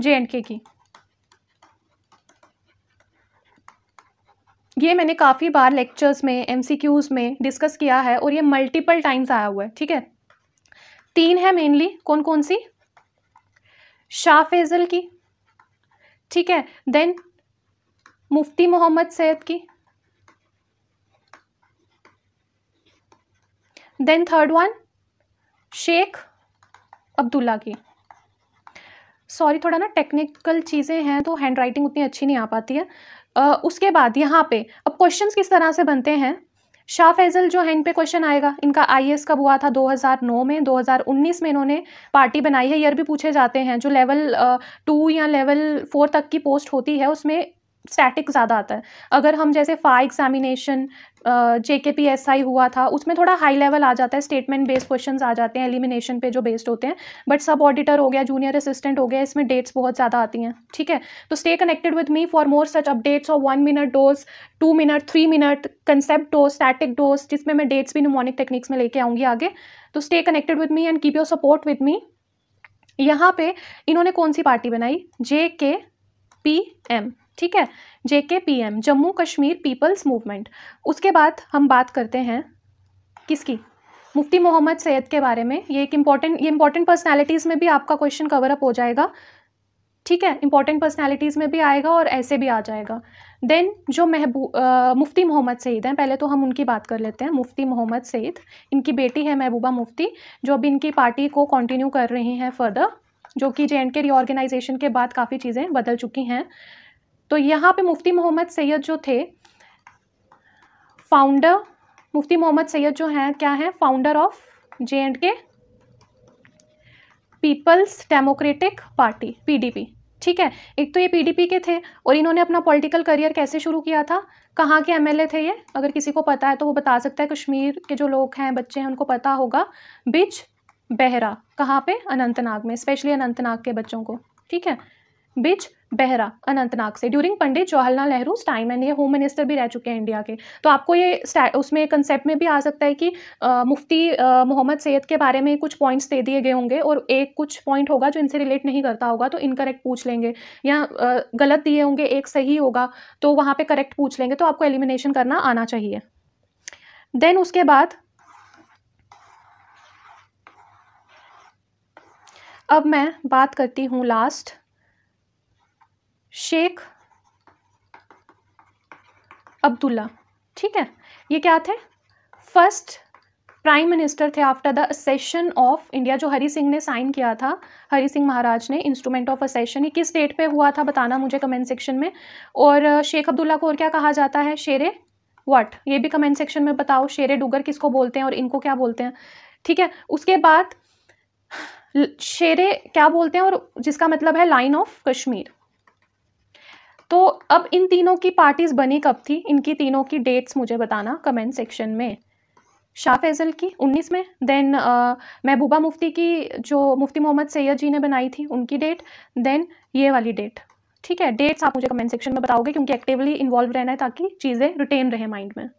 जे and के की ये मैंने काफ़ी बार लेक्चर्स में एमसीक्यूज़ में डिस्कस किया है और ये मल्टीपल टाइम्स आया हुआ है ठीक है तीन है मेनली कौन कौन सी शाह फैज़ल की ठीक है देन मुफ्ती मोहम्मद सैद की then third one Sheikh Abdullah की सॉरी थोड़ा ना टेक्निकल चीज़ें हैं तो हैंड राइटिंग उतनी अच्छी नहीं आ पाती है आ, उसके बाद यहाँ पे अब क्वेश्चन किस तरह से बनते हैं शाह फैजल जो हैंड इन पे क्वेश्चन आएगा इनका आई कब हुआ था 2009 में 2019 में इन्होंने पार्टी बनाई है ईयर भी पूछे जाते हैं जो लेवल टू या लेवल फोर तक की पोस्ट होती है उसमें स्टैटिक ज़्यादा आता है अगर हम जैसे फा examination J K P S I हुआ था उसमें थोड़ा हाई लेवल आ जाता है स्टेटमेंट बेस्ड क्वेश्चंस आ जाते हैं एलिमिनेशन पे जो बेस्ड होते हैं बट सब ऑडिटर हो गया जूनियर असिस्टेंट हो गया इसमें डेट्स बहुत ज़्यादा आती हैं ठीक है तो stay connected with me for more such updates और one minute dose two minute three minute concept dose static dose जिसमें मैं डेट्स भी न्यूमोनिक टेक्निक्स में लेके आऊँगी आगे तो stay connected with me and keep your support with me यहाँ पे इन्होंने कौन सी पार्टी बनाई जे के पी एम ठीक है J K P M Jammu Kashmir people's movement उसके बाद हम बात करते हैं किसकी मुफ्ती मोहम्मद सैयद के बारे में ये एक इम्पॉर्टेंट ये इम्पॉर्टेंट पर्सनैलिटीज़ में भी आपका क्वेश्चन कवर अप हो जाएगा ठीक है इंपॉर्टेंट पर्सनैलिटीज़ में भी आएगा और ऐसे भी आ जाएगा देन जो महबू मुफ्ती मोहम्मद सईद हैं पहले तो हम उनकी बात कर लेते हैं मुफ्ती मोहम्मद सईद इनकी बेटी है महबूबा मुफ्ती जो अभी इनकी पार्टी को कंटिन्यू कर रही हैं फर्दर जो कि जे एंड के रिओर्गेनाइजेशन के बाद काफ़ी चीज़ें बदल चुकी हैं तो यहाँ पे मुफ्ती मोहम्मद सैयद जो थे फाउंडर मुफ्ती मोहम्मद सैयद जो हैं क्या हैं founder of J and K people's democratic party PDP ठीक है एक तो ये पीडीपी के थे और इन्होंने अपना पॉलिटिकल करियर कैसे शुरू किया था कहाँ के एमएलए थे ये अगर किसी को पता है तो वो बता सकता है कश्मीर के जो लोग हैं बच्चे हैं उनको पता होगा बिच बहरा कहाँ पे अनंतनाग में स्पेशली अनंतनाग के बच्चों को ठीक है बिच बहरा अनंतनाग से during Pandit Jawaharlal Nehru time and ये होम मिनिस्टर भी रह चुके हैं इंडिया के तो आपको ये उसमें कंसेप्ट में भी आ सकता है कि आ, मुफ्ती मोहम्मद सैयद के बारे में कुछ पॉइंट्स दे दिए गए होंगे और एक कुछ पॉइंट होगा जो इनसे रिलेट नहीं करता होगा तो इनकरेक्ट पूछ लेंगे या आ, गलत दिए होंगे एक सही होगा तो वहाँ पर करेक्ट पूछ लेंगे तो आपको एलिमिनेशन करना आना चाहिए देन उसके बाद अब मैं बात करती हूँ लास्ट शेख अब्दुल्ला ठीक है ये क्या थे फर्स्ट प्राइम मिनिस्टर थे after the session of India जो हरी सिंह ने साइन किया था हरी सिंह महाराज ने इंस्ट्रूमेंट ऑफ असेशन ये किस डेट पे हुआ था बताना मुझे कमेंट सेक्शन में और शेख अब्दुल्ला को और क्या कहा जाता है शेरे वट ये भी कमेंट सेक्शन में बताओ शेरे डुगर किसको बोलते हैं और इनको क्या बोलते हैं ठीक है उसके बाद शेरे क्या बोलते हैं और जिसका मतलब है लाइन ऑफ कश्मीर तो अब इन तीनों की पार्टीज़ बनी कब थी इनकी तीनों की डेट्स मुझे बताना कमेंट सेक्शन में शाह फैज़ल की 19 में देन महबूबा मुफ्ती की जो मुफ्ती मोहम्मद सैयद जी ने बनाई थी उनकी डेट देन ये वाली डेट ठीक है डेट्स आप मुझे कमेंट सेक्शन में बताओगे क्योंकि एक्टिवली इन्वॉल्व रहना है ताकि चीज़ें रिटेन रहे माइंड में